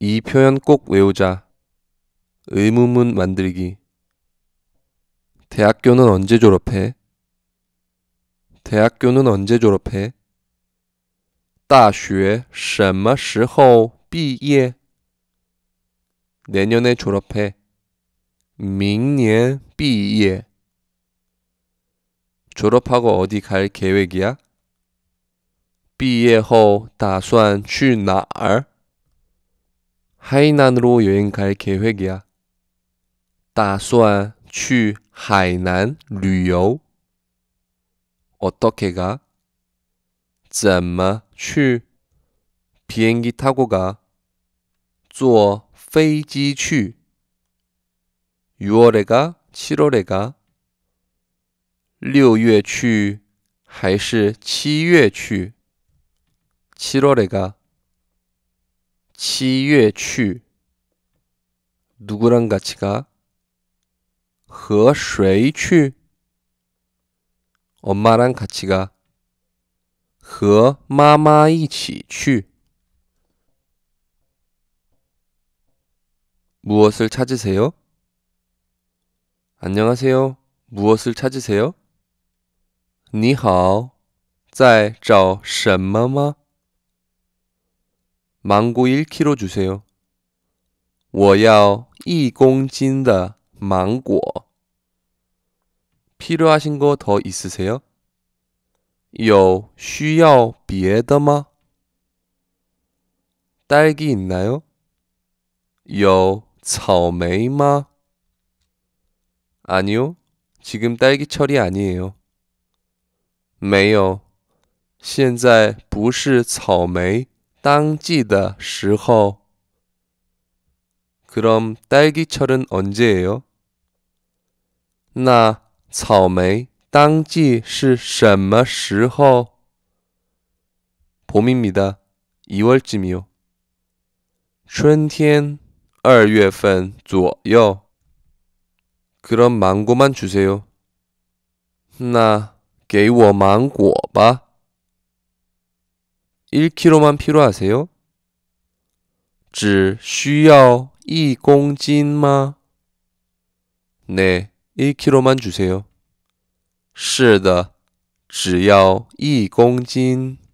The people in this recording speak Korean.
이 표현 꼭 외우자. 의문문 만들기. 대학교는 언제 졸업해? 대학교는 언제 졸업해? 大学什么时候毕业? 내년에 졸업해. 明年毕业. 졸업하고 어디 갈 계획이야? 毕业后打算去哪儿？ 하이난으로 여행 갈 계획이야. 打算去海南旅游. 어떻게 가? 怎么去? 비행기 타고 가. 坐飞机去. 6월에 가? 7월에 가? 6月去还是7月去? 7월에 가? 7月 去 누구랑 같이 가? 和谁 추. 엄마랑 같이 가. 和妈妈一起去. 무엇을 찾으세요? 안녕하세요. 무엇을 찾으세요? 你好，在找什么吗？ 망고 1kg 주세요. 我要1公斤的 芒果 필요하신 거 더 있으세요? 有需要别的吗? 딸기 있나요? 有草莓吗? 아니요. 지금 딸기철이 아니에요. 没有。现在不是草莓。当季的时候 그럼 딸기철은 언제예요? 나草莓当季是什么时候? 봄입니다. 2월쯤이요. 春天2月份左右 그럼 망고만 주세요. 나给我芒果吧 1kg만 필요하세요? 只需要1公斤吗? 네, 1kg만 주세요. 是的,只要1公斤.